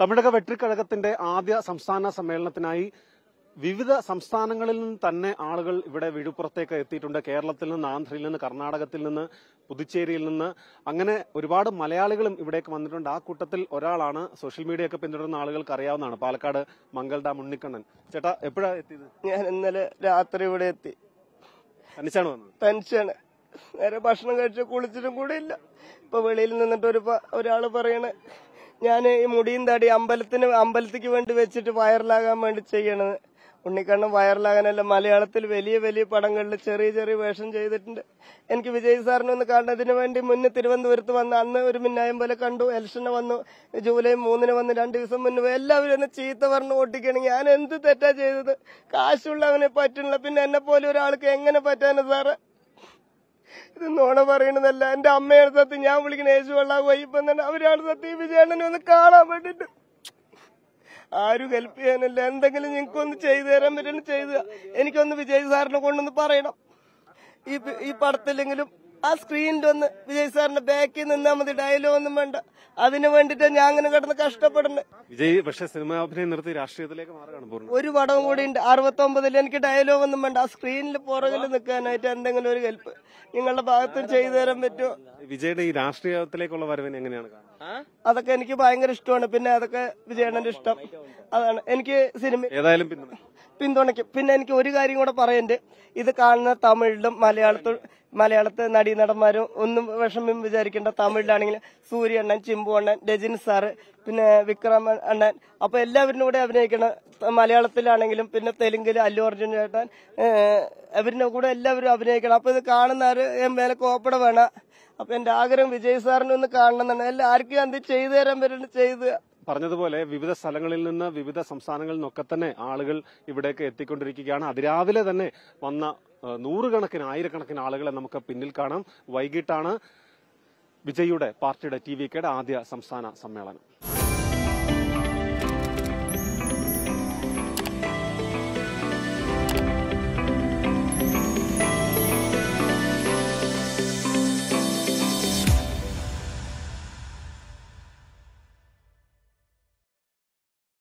തമിഴക വെട്ടിക്കഴകത്തിന്റെ ആദ്യ സംസ്ഥാന സമ്മേളനത്തിനായി വിവിധ സംസ്ഥാനങ്ങളിൽ നിന്ന് തന്നെ ആളുകൾ ഇവിടെ വിഴുപ്പുറത്തേക്ക് എത്തിയിട്ടുണ്ട് കേരളത്തിൽ നിന്ന് ആന്ധ്രയിൽ നിന്ന് കർണാടകത്തിൽ നിന്ന് പുതുച്ചേരിയിൽ നിന്ന് അങ്ങനെ ഒരുപാട് മലയാളികളും ഇവിടേക്ക് വന്നിട്ടുണ്ട് ആ കൂട്ടത്തിൽ ഒരാളാണ് സോഷ്യൽ മീഡിയ ഒക്കെ പിന്തുടരുന്ന ആളുകൾക്ക് അറിയാവുന്നതാണ് പാലക്കാട് മംഗൾഡാം ഉണ്ണിക്കണ്ണൻ ചേട്ടാ എപ്പോഴാ എത്തിയത് ഞാൻ ഇന്നലെ രാത്രി ഇവിടെ എത്തി തനിച്ചാണ് വന്നത് തനിച്ചാണ് നേരെ ഭക്ഷണം കഴിച്ച് കുളിച്ചിട്ടും കൂടെ ഇല്ല ഇപ്പൊ വെളിയിൽ നിന്നിട്ട് ഒരു ഒരാള് പറയണേ ഞാൻ ഈ മുടിയും തടി അമ്പലത്തിന് അമ്പലത്തിക്ക് വേണ്ടി വെച്ചിട്ട് വൈറലാകാൻ വേണ്ടി ചെയ്യണത് ഉണ്ണിക്കണ്ണൻ വൈറലാകാനല്ല മലയാളത്തിൽ വലിയ വലിയ പടങ്ങളിൽ ചെറിയ ചെറിയ വേഷം ചെയ്തിട്ടുണ്ട് എനിക്ക് വിജയ് സാറിനെ ഒന്ന് കാണുന്നതിന് വേണ്ടി മുന്നേ തിരുവനന്തപുരത്ത് വന്ന് അന്ന് ഒരു മിന്നായം പോലെ കണ്ടു എലക്ഷനെ വന്നു ജൂലൈ മൂന്നിന് വന്ന് രണ്ട് ദിവസം മുന്നേ എല്ലാവരും എന്നെ ചീത്ത പറഞ്ഞ് ഓട്ടിക്കണം ഞാൻ എന്ത് തെറ്റാ ചെയ്തത് കാശുള്ളവനെ പറ്റുന്നില്ല പിന്നെ എന്നെ പോലെ ഒരാൾക്ക് എങ്ങനെ പറ്റാനാ സാറേ ഇത് പറയണതല്ല എന്റെ അമ്മയുടെ സത്യം ഞാൻ വിളിക്കുന്ന യേശു വെള്ളാകു വൈപ്പം തന്നെ അവരാണ് സത്യം വിജയണ്ണനെ ഒന്ന് കാണാൻ വേണ്ടിട്ട് ആരും ഹെൽപ്പ് ചെയ്യാനല്ല എന്തെങ്കിലും ഒന്ന് ചെയ്തു തരാൻ പറ്റുന്ന ചെയ്തു എനിക്കൊന്ന് വിജയ് സാറിനെ കൊണ്ടൊന്ന് പറയണം ഈ ഈ പടത്തില്ലെങ്കിലും ആ സ്ക്രീനിൽ ഒന്ന് വിജയ് സാറിന്റെ ബാക്കിൽ നിന്നാ മതി ഡയലോഗ് ഒന്നും വേണ്ട അതിനു വേണ്ടിട്ട് ഞാൻ അങ്ങനെ കിടന്ന് കഷ്ടപ്പെടുന്നത് വിജയ് പക്ഷെ സിനിമ അഭിനയം നിർത്തി രാഷ്ട്രീയത്തിലേക്ക് മാറുകയാണ് ഒരു പടവും കൂടി ഉണ്ട് അറുപത്തി ഒമ്പതിൽ എനിക്ക് ഡയലോഗ് ഒന്നും വേണ്ട ആ സ്ക്രീനിൽ പുറകിൽ നിൽക്കാനായിട്ട് എന്തെങ്കിലും ഒരു ഹെൽപ്പ് നിങ്ങളുടെ ഭാഗത്ത് ചെയ്തു തരാൻ പറ്റുമോ വിജയുടെ ഈ രാഷ്ട്രീയത്തിലേക്കുള്ള വരവിനെ എങ്ങനെയാണ് കാണുന്നത് അതൊക്കെ എനിക്ക് ഭയങ്കര ഇഷ്ടമാണ് പിന്നെ അതൊക്കെ വിജയണ്ണന്റെ ഇഷ്ടം അതാണ് എനിക്ക് സിനിമ ഏതായാലും പിന്തുണയ്ക്കും പിന്നെ എനിക്ക് ഒരു കാര്യം കൂടെ പറയണ്ട് ഇത് കാണുന്ന തമിഴിലും മലയാളത്തിൽ മലയാളത്തെ നടീനടന്മാരും ഒന്നും വിഷമം വിചാരിക്കേണ്ട തമിഴിലാണെങ്കിൽ സൂര്യ അണ്ണൻ ചിമ്പു അണ്ണൻ രജിൻ സാറ് പിന്നെ വിക്രം അണ്ണൻ അപ്പൊ എല്ലാവരും കൂടെ അഭിനയിക്കണം മലയാളത്തിലാണെങ്കിലും പിന്നെ തെലുങ്കിൽ അല്ലു അർജുൻ ചേട്ടൻ അവരിനെ കൂടെ എല്ലാവരും അഭിനയിക്കണം അപ്പൊ ഇത് കാണുന്ന എം മേലെ കോപ്പട വേണം അപ്പൊ എന്റെ ആഗ്രഹം വിജയ് സാറിന് ഒന്ന് കാണണം എന്നാണ് എല്ലാവർക്കും എന്ത് ചെയ്തു തരാൻ പറ്റുന്ന ചെയ്ത് പറഞ്ഞതുപോലെ വിവിധ സ്ഥലങ്ങളിൽ നിന്ന് വിവിധ സംസ്ഥാനങ്ങളിൽ നിന്നൊക്കെ തന്നെ ആളുകൾ ഇവിടേക്ക് എത്തിക്കൊണ്ടിരിക്കുകയാണ് അതിരാവിലെ തന്നെ വന്ന നൂറുകണക്കിന് ആയിരക്കണക്കിന് ആളുകളെ നമുക്ക് പിന്നിൽ കാണാം വൈകിട്ടാണ് വിജയ്യുടെ പാർട്ടിയുടെ ടി വി ആദ്യ സംസ്ഥാന സമ്മേളനം